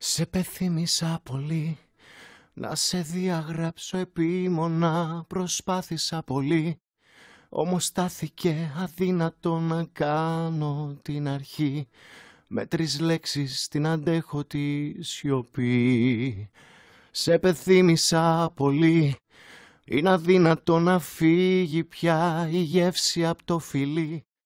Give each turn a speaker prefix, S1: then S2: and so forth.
S1: Σε πεθύμησα πολύ να σε διαγράψω επίμονα προσπάθησα πολύ όμως στάθηκε αδύνατο να κάνω την αρχή με τρεις λέξεις την αντέχω τη σιωπή Σε πεθύμησα πολύ είναι αδύνατο να φύγει πια η γεύση από το φιλί